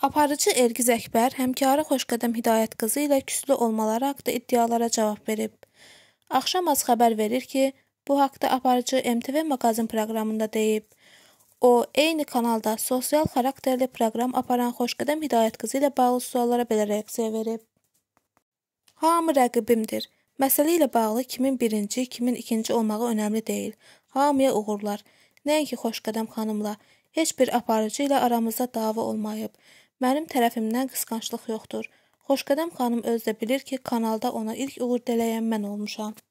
Aparıcı Elgiz Əkbər həmkarı Xoşqədəm Hidayət qızı ilə küslü olmaları haqda iddialara cavab verib. Axşam az xəbər verir ki, bu haqda aparıcı MTV maqazin proqramında deyib. O, eyni kanalda sosial xarakterli proqram aparan Xoşqədəm Hidayət qızı ilə bağlı suallara belə reaksiya verib. Hamı rəqibimdir. Məsələ ilə bağlı kimin birinci, kimin ikinci olmağı önəmli deyil. Hamıya uğurlar. Nəinki Xoşqədəm xanımla, heç bir aparıcı ilə aramızda dava olmayıb. Mənim tərəfimdən qısqanclıq yoxdur. Xoşqədəm xanım özü də bilir ki, kanalda ona ilk uğur diləyən mən olmuşam.